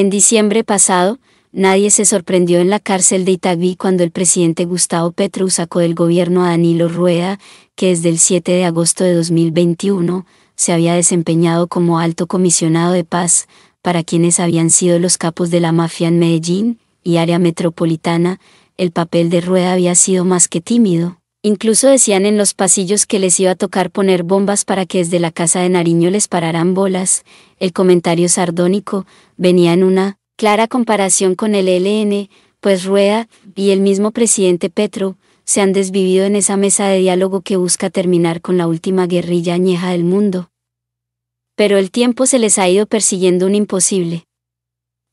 En diciembre pasado, nadie se sorprendió en la cárcel de Itagüí cuando el presidente Gustavo Petro sacó del gobierno a Danilo Rueda, que desde el 7 de agosto de 2021 se había desempeñado como alto comisionado de paz para quienes habían sido los capos de la mafia en Medellín y área metropolitana, el papel de Rueda había sido más que tímido. Incluso decían en los pasillos que les iba a tocar poner bombas para que desde la casa de Nariño les pararan bolas. El comentario sardónico venía en una clara comparación con el e LN, pues Rueda y el mismo presidente Petro se han desvivido en esa mesa de diálogo que busca terminar con la última guerrilla añeja del mundo. Pero el tiempo se les ha ido persiguiendo un imposible.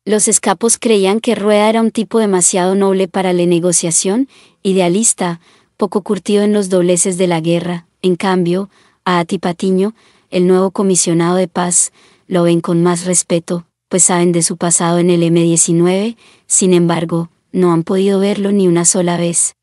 Los escapos creían que Rueda era un tipo demasiado noble para la negociación, idealista, poco curtido en los dobleces de la guerra, en cambio, a Atipatiño, el nuevo comisionado de paz, lo ven con más respeto, pues saben de su pasado en el M19, sin embargo, no han podido verlo ni una sola vez.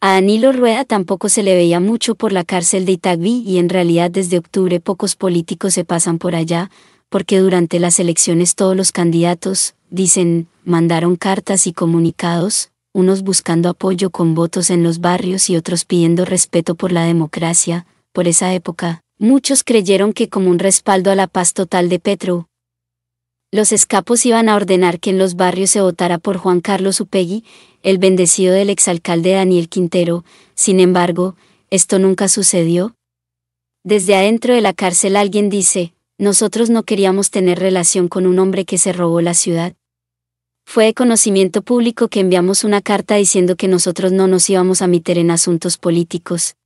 A Danilo Rueda tampoco se le veía mucho por la cárcel de Itagüí y en realidad desde octubre pocos políticos se pasan por allá, porque durante las elecciones todos los candidatos, dicen, mandaron cartas y comunicados, unos buscando apoyo con votos en los barrios y otros pidiendo respeto por la democracia, por esa época, muchos creyeron que como un respaldo a la paz total de Petro, los escapos iban a ordenar que en los barrios se votara por Juan Carlos Upegui, el bendecido del exalcalde Daniel Quintero, sin embargo, esto nunca sucedió. Desde adentro de la cárcel alguien dice, nosotros no queríamos tener relación con un hombre que se robó la ciudad. Fue de conocimiento público que enviamos una carta diciendo que nosotros no nos íbamos a meter en asuntos políticos.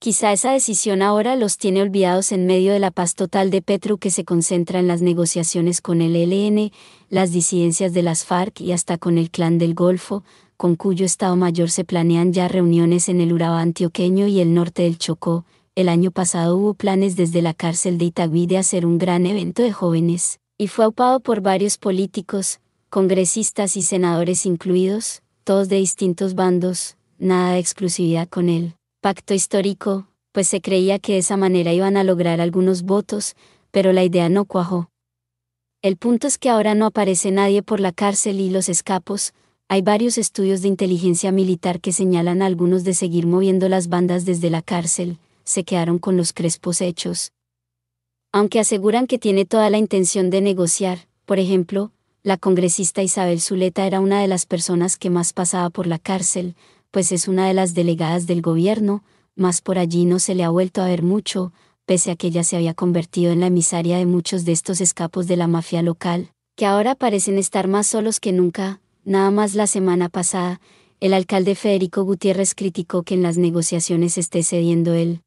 Quizá esa decisión ahora los tiene olvidados en medio de la paz total de Petro que se concentra en las negociaciones con el ELN, las disidencias de las FARC y hasta con el Clan del Golfo, con cuyo Estado Mayor se planean ya reuniones en el Urabá antioqueño y el norte del Chocó. El año pasado hubo planes desde la cárcel de Itagüí de hacer un gran evento de jóvenes, y fue aupado por varios políticos, congresistas y senadores incluidos, todos de distintos bandos, nada de exclusividad con él. pacto histórico, pues se creía que de esa manera iban a lograr algunos votos, pero la idea no cuajó. El punto es que ahora no aparece nadie por la cárcel y los escapos, hay varios estudios de inteligencia militar que señalan a algunos de seguir moviendo las bandas desde la cárcel, se quedaron con los crespos hechos. Aunque aseguran que tiene toda la intención de negociar, por ejemplo, la congresista Isabel Zuleta era una de las personas que más pasaba por la cárcel, pues es una de las delegadas del gobierno, más por allí no se le ha vuelto a ver mucho, pese a que ella se había convertido en la emisaria de muchos de estos escapos de la mafia local, que ahora parecen estar más solos que nunca, nada más la semana pasada, el alcalde Federico Gutiérrez criticó que en las negociaciones esté cediendo el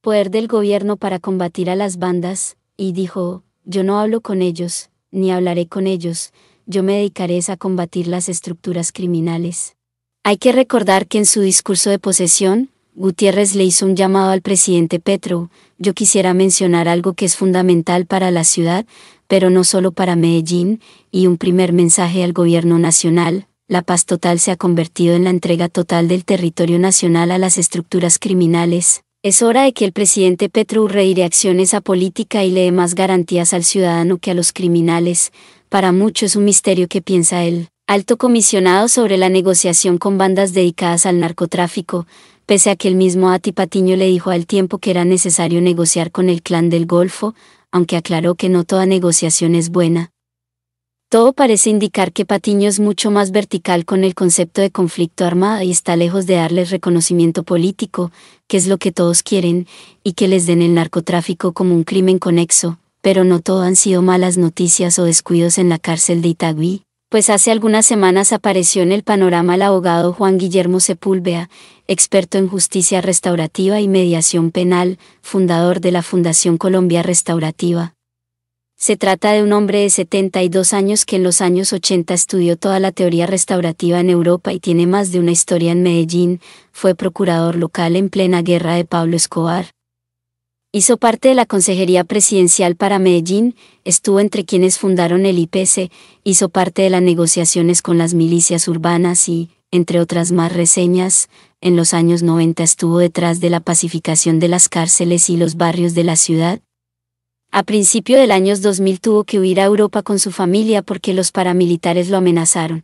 poder del gobierno para combatir a las bandas, y dijo, yo no hablo con ellos, ni hablaré con ellos, yo me dedicaré a combatir las estructuras criminales. Hay que recordar que en su discurso de posesión, Gutiérrez le hizo un llamado al presidente Petro, yo quisiera mencionar algo que es fundamental para la ciudad, pero no solo para Medellín, y un primer mensaje al gobierno nacional, la paz total se ha convertido en la entrega total del territorio nacional a las estructuras criminales, es hora de que el presidente Petru reire acciones a política y le dé más garantías al ciudadano que a los criminales. Para muchos es un misterio que piensa él. Alto comisionado sobre la negociación con bandas dedicadas al narcotráfico, pese a que el mismo Atipatiño le dijo al tiempo que era necesario negociar con el clan del Golfo, aunque aclaró que no toda negociación es buena. Todo parece indicar que Patiño es mucho más vertical con el concepto de conflicto armado y está lejos de darles reconocimiento político, que es lo que todos quieren, y que les den el narcotráfico como un crimen conexo, pero no todo han sido malas noticias o descuidos en la cárcel de Itagüí, pues hace algunas semanas apareció en el panorama el abogado Juan Guillermo Sepúlveda, experto en justicia restaurativa y mediación penal, fundador de la Fundación Colombia Restaurativa, se trata de un hombre de 72 años que en los años 80 estudió toda la teoría restaurativa en Europa y tiene más de una historia en Medellín, fue procurador local en plena guerra de Pablo Escobar. Hizo parte de la Consejería Presidencial para Medellín, estuvo entre quienes fundaron el IPC, hizo parte de las negociaciones con las milicias urbanas y, entre otras más reseñas, en los años 90 estuvo detrás de la pacificación de las cárceles y los barrios de la ciudad, a principio del año 2000 tuvo que huir a Europa con su familia porque los paramilitares lo amenazaron.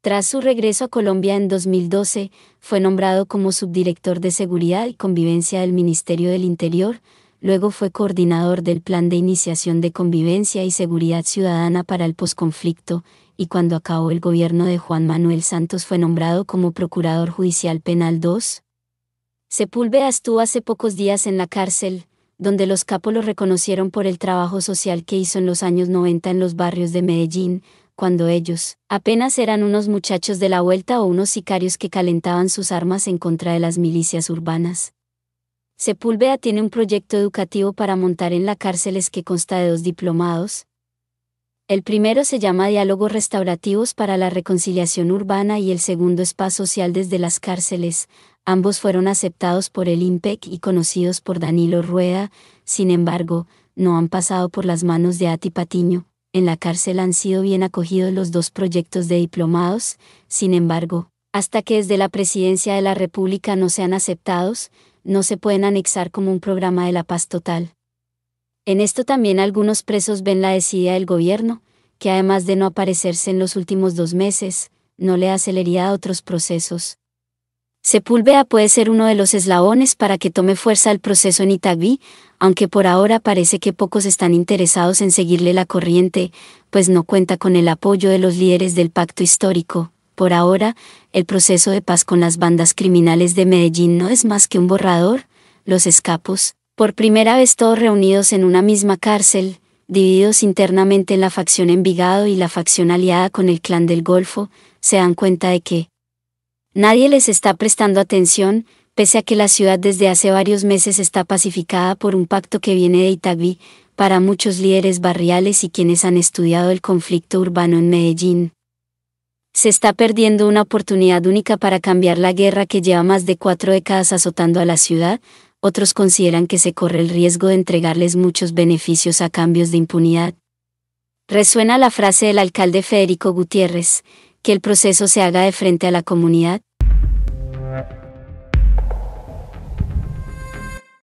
Tras su regreso a Colombia en 2012, fue nombrado como subdirector de Seguridad y Convivencia del Ministerio del Interior, luego fue coordinador del Plan de Iniciación de Convivencia y Seguridad Ciudadana para el Posconflicto, y cuando acabó el gobierno de Juan Manuel Santos fue nombrado como Procurador Judicial Penal 2. Sepúlveda estuvo hace pocos días en la cárcel, donde los capos lo reconocieron por el trabajo social que hizo en los años 90 en los barrios de Medellín, cuando ellos apenas eran unos muchachos de la vuelta o unos sicarios que calentaban sus armas en contra de las milicias urbanas. Sepúlveda tiene un proyecto educativo para montar en la cárceles que consta de dos diplomados, el primero se llama Diálogos Restaurativos para la Reconciliación Urbana y el segundo es Social desde las cárceles. Ambos fueron aceptados por el IMPEC y conocidos por Danilo Rueda, sin embargo, no han pasado por las manos de Ati Patiño. En la cárcel han sido bien acogidos los dos proyectos de diplomados, sin embargo, hasta que desde la Presidencia de la República no sean aceptados, no se pueden anexar como un programa de la paz total. En esto también algunos presos ven la desidia del gobierno, que además de no aparecerse en los últimos dos meses, no le acelería a otros procesos. Sepúlveda puede ser uno de los eslabones para que tome fuerza el proceso en Itagüí, aunque por ahora parece que pocos están interesados en seguirle la corriente, pues no cuenta con el apoyo de los líderes del pacto histórico. Por ahora, el proceso de paz con las bandas criminales de Medellín no es más que un borrador, los escapos, por primera vez todos reunidos en una misma cárcel, divididos internamente en la facción Envigado y la facción aliada con el clan del Golfo, se dan cuenta de que nadie les está prestando atención, pese a que la ciudad desde hace varios meses está pacificada por un pacto que viene de Itagüí, para muchos líderes barriales y quienes han estudiado el conflicto urbano en Medellín. Se está perdiendo una oportunidad única para cambiar la guerra que lleva más de cuatro décadas azotando a la ciudad, otros consideran que se corre el riesgo de entregarles muchos beneficios a cambios de impunidad. Resuena la frase del alcalde Federico Gutiérrez, que el proceso se haga de frente a la comunidad,